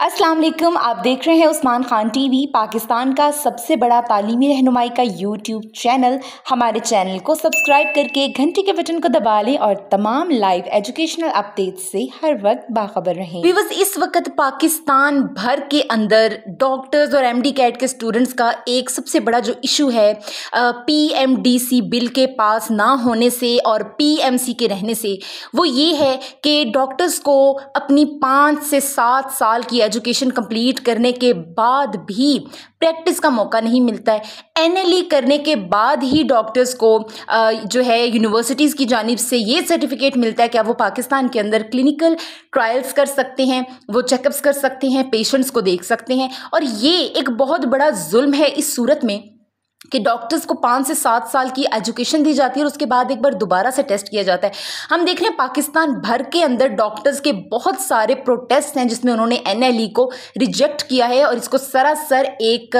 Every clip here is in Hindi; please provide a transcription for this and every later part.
असलम आप देख रहे हैं उस्मान खान टीवी पाकिस्तान का सबसे बड़ा तालीमी रहनुमाई का यूट्यूब चैनल हमारे चैनल को सब्सक्राइब करके घंटी के बटन को दबा लें और तमाम लाइव एजुकेशनल अपडेट से हर वक्त बाखबर रहें विवस इस वक्त पाकिस्तान भर के अंदर डॉक्टर्स और एमडी कैट के स्टूडेंट्स का एक सबसे बड़ा जो इशू है सी बिल के पास ना होने से और सी के रहने से वो ये है कि डॉक्टर्स को अपनी पाँच से सात साल की एजुकेशन कंप्लीट करने के बाद भी प्रैक्टिस का मौका नहीं मिलता है एन e करने के बाद ही डॉक्टर्स को जो है यूनिवर्सिटीज़ की जानब से ये सर्टिफिकेट मिलता है कि वो पाकिस्तान के अंदर क्लिनिकल ट्रायल्स कर सकते हैं वो चेकअप्स कर सकते हैं पेशेंट्स को देख सकते हैं और ये एक बहुत बड़ा जुल्म है इस सूरत में कि डॉक्टर्स को पाँच से सात साल की एजुकेशन दी जाती है और उसके बाद एक बार दोबारा से टेस्ट किया जाता है हम देख रहे हैं पाकिस्तान भर के अंदर डॉक्टर्स के बहुत सारे प्रोटेस्ट हैं जिसमें उन्होंने एन e को रिजेक्ट किया है और इसको सरासर एक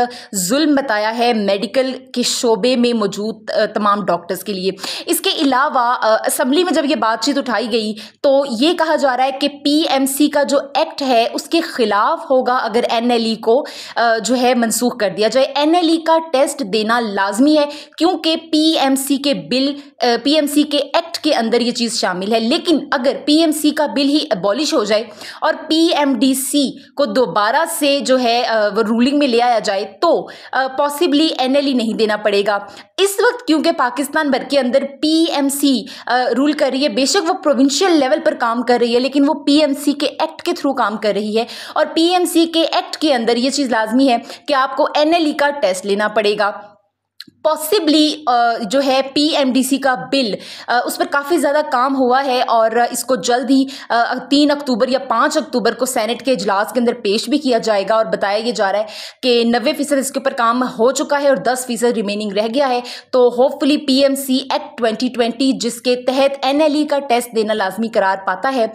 जुल्म बताया है मेडिकल के शोबे में मौजूद तमाम डॉक्टर्स के लिए इसके अलावा असम्बली में जब ये बातचीत उठाई गई तो ये कहा जा रहा है कि पी का जो एक्ट है उसके ख़िलाफ़ होगा अगर एन e को जो है मनसूख कर दिया जाए एन e का टेस्ट देना देना लाजमी है क्योंकि पीएमसी के बिल पीएमसी के एक्ट के अंदर ये चीज़ शामिल है लेकिन अगर पीएमसी का बिल ही एबॉलिश हो जाए और पीएमडीसी को दोबारा से जो है रूलिंग में ले आया जाए तो पॉसिबली एन e नहीं देना पड़ेगा इस वक्त क्योंकि पाकिस्तान भर के अंदर पी रूल कर रही है बेशक वो प्रोविंशियल लेवल पर काम कर रही है लेकिन वो पी के एक्ट के थ्रू काम कर रही है और पी के एक्ट के अंदर ये चीज़ लाजमी है कि आपको एन e का टेस्ट लेना पड़ेगा पॉसिबली uh, जो है पीएमडीसी का बिल uh, उस पर काफ़ी ज़्यादा काम हुआ है और इसको जल्द ही uh, तीन अक्टूबर या पाँच अक्टूबर को सेनेट के इजलास के अंदर पेश भी किया जाएगा और बताया ये जा रहा है कि नब्बे फ़ीसद इसके ऊपर काम हो चुका है और दस फ़ीसद रिमेनिंग रह गया है तो hopefully P M C act twenty twenty जिसके तहत एन एल ई का टेस्ट देना लाजमी करार पाता है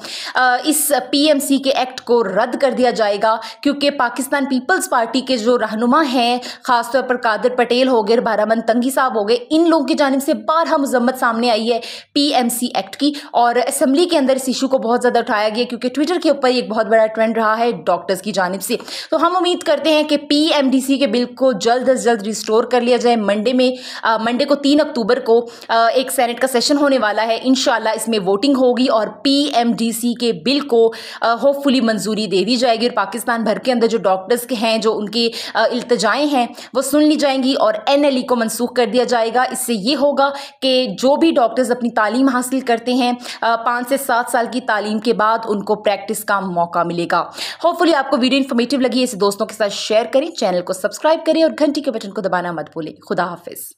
इस पी एम सी के एक्ट को रद्द कर दिया जाएगा क्योंकि पाकिस्तान पीपल्स पार्टी के जो रहनुमा हैं ख़ासतौर पर कादर पटेल हो गए बारह अमन तंगी साहब हो गए इन लोगों की जानब से बारह हाँ मजम्मत सामने आई है पी एक्ट की और असम्बली के अंदर इस इशू को बहुत ज़्यादा उठाया गया क्योंकि ट्विटर के ऊपर एक बहुत बड़ा ट्रेंड रहा है डॉक्टर्स की जानब से तो हम उम्मीद करते हैं कि पी के बिल को जल्द अज जल्द रिस्टोर कर लिया जाए मंडे में मंडे को तीन अक्टूबर को एक सेनेट का सेशन होने वाला है इन इसमें वोटिंग होगी और पीएमडीसी के बिल को होपफुली मंजूरी दे दी जाएगी और पाकिस्तान भर के अंदर जो डॉक्टर्स के हैं जो उनके इल्तजाएँ हैं वो सुन ली जाएंगी और एन e को मनसूख कर दिया जाएगा इससे ये होगा कि जो भी डॉक्टर्स अपनी तालीम हासिल करते हैं पाँच से सात साल की तालीम के बाद उनको प्रैक्टिस का मौका मिलेगा होपफुली आपको वीडियो इन्फॉर्मेटिव लगी इसे दोस्तों के साथ शेयर करें चैनल को सब्सक्राइब करें और घंटी के बटन को दबाना मत भूलें खुदा हाफिज़